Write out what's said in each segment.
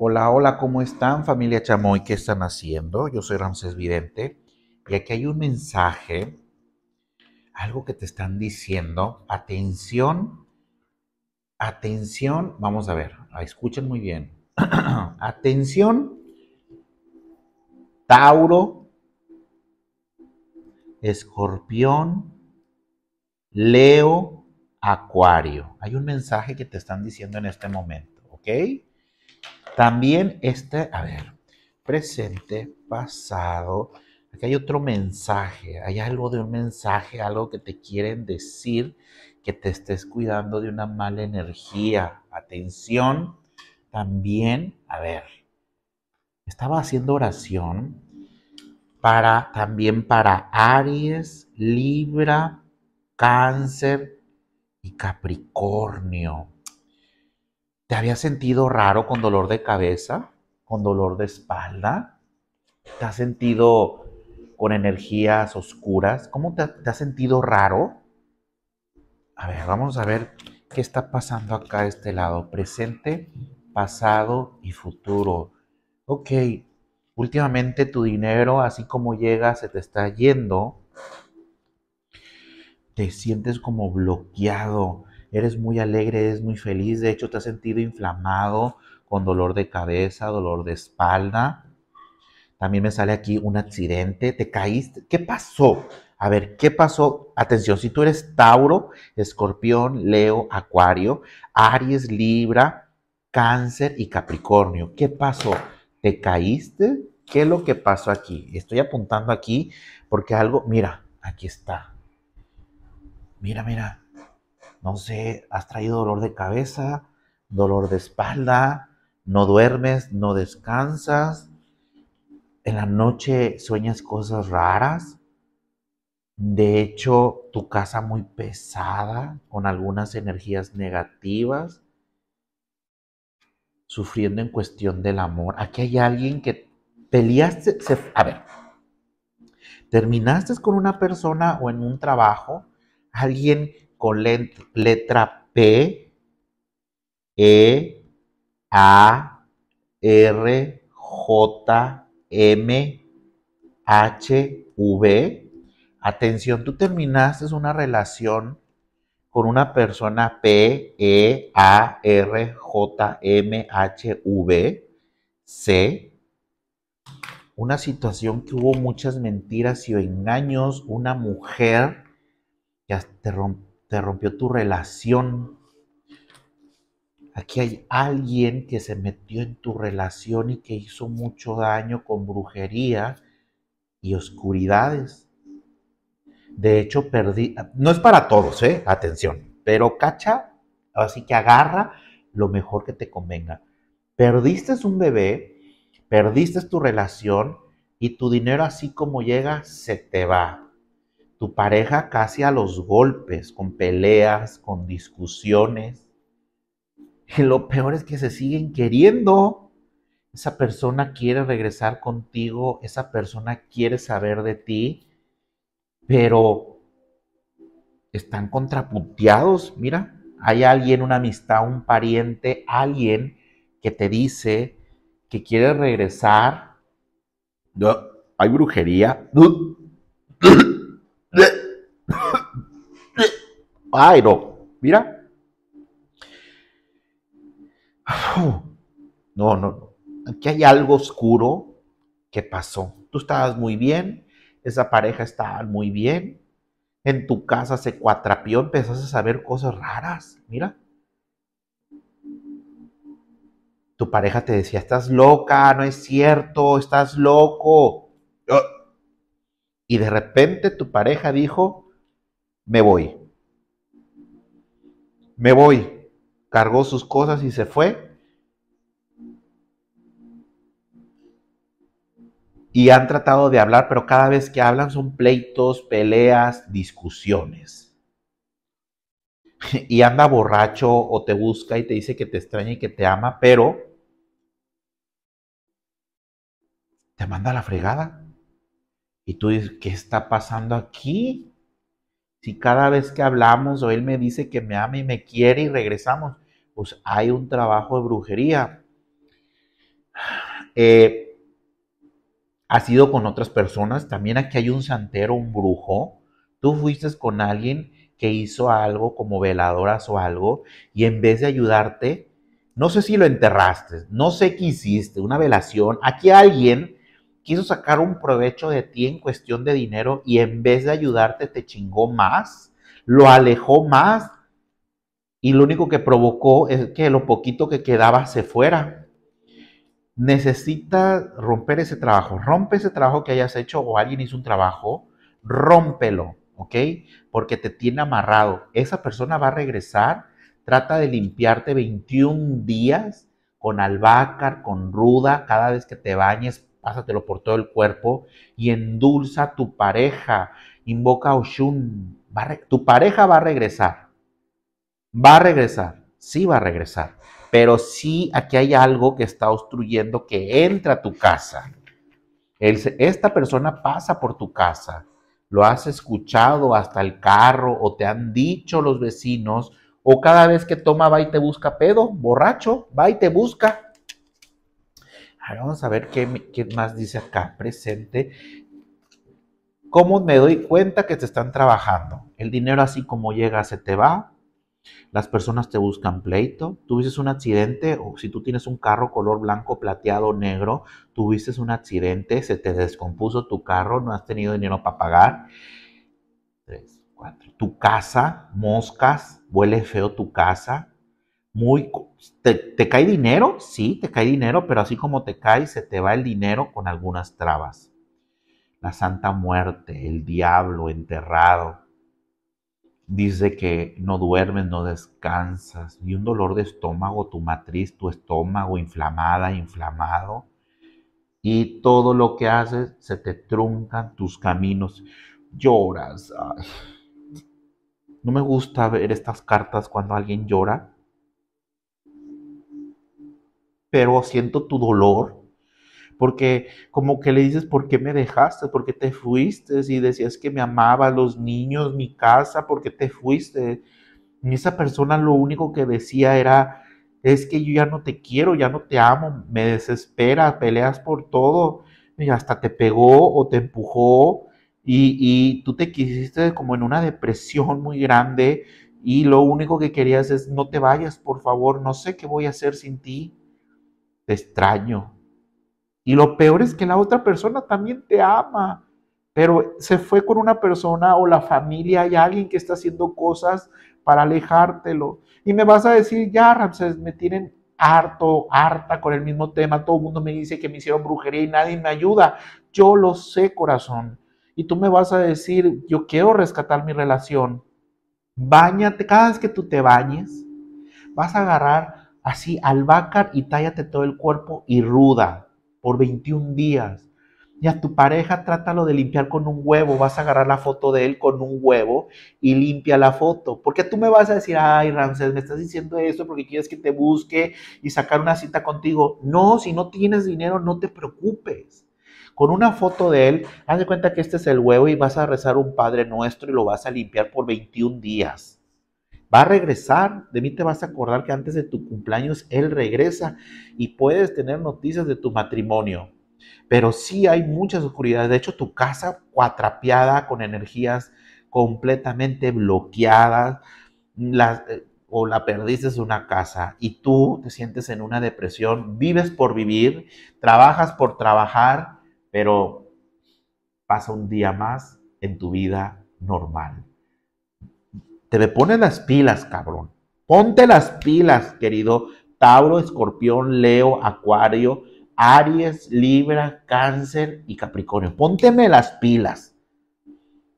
Hola, hola, ¿cómo están familia Chamoy? ¿Qué están haciendo? Yo soy Ramsés Vidente y aquí hay un mensaje, algo que te están diciendo. Atención, atención, vamos a ver, ah, escuchen muy bien. atención, Tauro, Escorpión, Leo, Acuario. Hay un mensaje que te están diciendo en este momento, ¿ok? También este, a ver, presente, pasado. Aquí hay otro mensaje, hay algo de un mensaje, algo que te quieren decir, que te estés cuidando de una mala energía. Atención, también, a ver, estaba haciendo oración para también para Aries, Libra, Cáncer y Capricornio. ¿Te habías sentido raro con dolor de cabeza? ¿Con dolor de espalda? ¿Te has sentido con energías oscuras? ¿Cómo te, has sentido raro? A ver, vamos a ver qué está pasando acá de este lado. Presente, pasado y futuro. Ok, últimamente tu dinero, así como llega, se te está yendo. Te sientes como bloqueado eres muy alegre, eres muy feliz, de hecho te has sentido inflamado, con dolor de cabeza, dolor de espalda. También me sale aquí un accidente, te caíste, ¿qué pasó? A ver, ¿qué pasó? Atención, si tú eres Tauro, Escorpión, Leo, Acuario, Aries, Libra, Cáncer y Capricornio, ¿qué pasó? ¿Te caíste? ¿Qué es lo que pasó aquí? Estoy apuntando aquí porque algo, mira, aquí está. Mira, mira, no sé, has traído dolor de cabeza, dolor de espalda, no duermes, no descansas, en la noche sueñas cosas raras, de hecho tu casa muy pesada, con algunas energías negativas, sufriendo en cuestión del amor. Aquí hay alguien que peleaste, a ver, terminaste con una persona o en un trabajo, alguien con letra P, E, A, R, J, M, H, V. Atención, tú terminaste una relación con una persona P, E, A, R, J, M, H, V, C. Una situación que hubo muchas mentiras y engaños, una mujer que te rompió te rompió tu relación. Aquí hay alguien que se metió en tu relación y que hizo mucho daño con brujería y oscuridades. De hecho, perdí, no es para todos, ¿eh? Atención, pero cacha, así que agarra lo mejor que te convenga. Perdiste un bebé, perdiste tu relación y tu dinero así como llega, se te va tu pareja casi a los golpes, con peleas, con discusiones. lo peor es que se siguen queriendo. Esa persona quiere regresar contigo, esa persona quiere saber de ti, pero están contrapunteados. Mira, hay alguien, una amistad, un pariente, alguien que te dice que quiere regresar. No, hay brujería. Ay, no. Mira. No, no, no. Aquí hay algo oscuro que pasó. Tú estabas muy bien, esa pareja estaba muy bien, en tu casa se cuatrapió, empezaste a saber cosas raras. Mira. Tu pareja te decía, estás loca, no es cierto, estás loco. Y de repente tu pareja dijo, me voy me voy. Cargó sus cosas y se fue. Y han tratado de hablar, pero cada vez que hablan son pleitos, peleas, discusiones. Y anda borracho o te busca y te dice que te extraña y que te ama, pero te manda a la fregada. Y tú dices, ¿qué está pasando aquí? Si cada vez que hablamos o él me dice que me ama y me quiere y regresamos, pues hay un trabajo de brujería. Eh, ha sido con otras personas, también aquí hay un santero, un brujo. Tú fuiste con alguien que hizo algo como veladoras o algo y en vez de ayudarte, no sé si lo enterraste, no sé qué hiciste, una velación. Aquí alguien quiso sacar un provecho de ti en cuestión de dinero y en vez de ayudarte te chingó más, lo alejó más y lo único que provocó es que lo poquito que quedaba se fuera. Necesitas romper ese trabajo. Rompe ese trabajo que hayas hecho o alguien hizo un trabajo, rómpelo, ¿ok? Porque te tiene amarrado. Esa persona va a regresar, trata de limpiarte 21 días con albahaca, con ruda, cada vez que te bañes, pásatelo por todo el cuerpo y endulza a tu pareja. Invoca a Oshun. tu pareja va a regresar. Va a regresar. Sí va a regresar. Pero sí aquí hay algo que está obstruyendo que entra a tu casa. esta persona pasa por tu casa. Lo has escuchado hasta el carro o te han dicho los vecinos o cada vez que toma va y te busca pedo, borracho, va y te busca vamos a ver qué, más dice acá, presente. ¿Cómo me doy cuenta que te están trabajando? El dinero así como llega se te va, las personas te buscan pleito, tuviste un accidente o si tú tienes un carro color blanco, plateado, negro, tuviste un accidente, se te descompuso tu carro, no has tenido dinero para pagar. Tres, cuatro. Tu casa, moscas, huele feo tu casa, muy... Te, te, cae dinero? Sí, te cae dinero, pero así como te cae, se te va el dinero con algunas trabas. La Santa Muerte, el diablo enterrado. Dice que no duermes, no descansas. Y un dolor de estómago, tu matriz, tu estómago inflamada, inflamado. Y todo lo que haces, se te truncan tus caminos. Lloras. No me gusta ver estas cartas cuando alguien llora pero siento tu dolor, porque como que le dices, ¿por qué me dejaste? ¿Por qué te fuiste? Y decías que me amaba, los niños, mi casa, ¿por qué te fuiste? Y esa persona lo único que decía era, es que yo ya no te quiero, ya no te amo, me desespera, peleas por todo, y hasta te pegó o te empujó. Y, y, tú te quisiste como en una depresión muy grande y lo único que querías es no te vayas, por favor, no sé qué voy a hacer sin ti te extraño. Y lo peor es que la otra persona también te ama, pero se fue con una persona o la familia, hay alguien que está haciendo cosas para alejártelo. Y me vas a decir, ya, Ramses, me tienen harto, harta con el mismo tema, todo el mundo me dice que me hicieron brujería y nadie me ayuda. Yo lo sé, corazón. Y tú me vas a decir, yo quiero rescatar mi relación. Báñate, cada vez que tú te bañes, vas a agarrar así albácar y tállate todo el cuerpo y ruda por 21 días. Y a tu pareja trátalo de limpiar con un huevo. Vas a agarrar la foto de él con un huevo y limpia la foto. Porque tú me vas a decir, ay, Ramses, me estás diciendo esto porque quieres que te busque y sacar una cita contigo. No, si no tienes dinero, no te preocupes. Con una foto de él, haz de cuenta que este es el huevo y vas a rezar un Padre Nuestro y lo vas a limpiar por 21 días. Va a regresar, de mí te vas a acordar que antes de tu cumpleaños Él regresa y puedes tener noticias de tu matrimonio. Pero sí hay muchas oscuridades. De hecho, tu casa cuatrapeada con energías completamente bloqueadas. Eh, o la perdiste una casa y tú te sientes en una depresión, vives por vivir, trabajas por trabajar, pero pasa un día más en tu vida normal. Te me pones las pilas, cabrón. Ponte las pilas, querido Tauro, Escorpión, Leo, Acuario, Aries, Libra, Cáncer y Capricornio. Pónteme las pilas.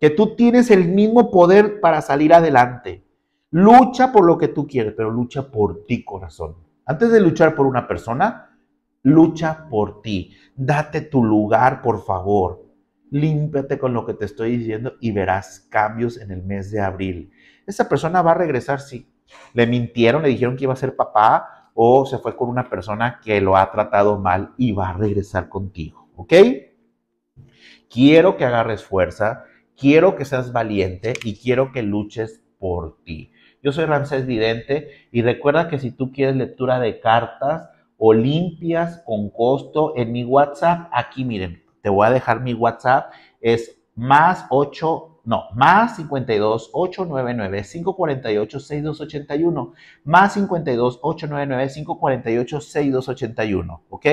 Que tú tienes el mismo poder para salir adelante. Lucha por lo que tú quieres, pero lucha por ti, corazón. Antes de luchar por una persona, lucha por ti. Date tu lugar, por favor límpiate con lo que te estoy diciendo y verás cambios en el mes de abril. Esa persona va a regresar, si Le mintieron, le dijeron que iba a ser papá o se fue con una persona que lo ha tratado mal y va a regresar contigo, ¿ok? Quiero que agarres fuerza, quiero que seas valiente y quiero que luches por ti. Yo soy Ramsés Vidente y recuerda que si tú quieres lectura de cartas o limpias con costo en mi WhatsApp, aquí miren, te voy a dejar mi WhatsApp, es más 8, no, más 52 899 548 6281, más 52 899 548 6281, ¿ok?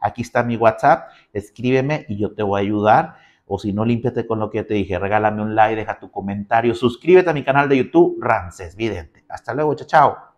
Aquí está mi WhatsApp, escríbeme y yo te voy a ayudar. O si no, límpiate con lo que te dije. Regálame un like, deja tu comentario, suscríbete a mi canal de YouTube, Rances Vidente. Hasta luego, chao, chao.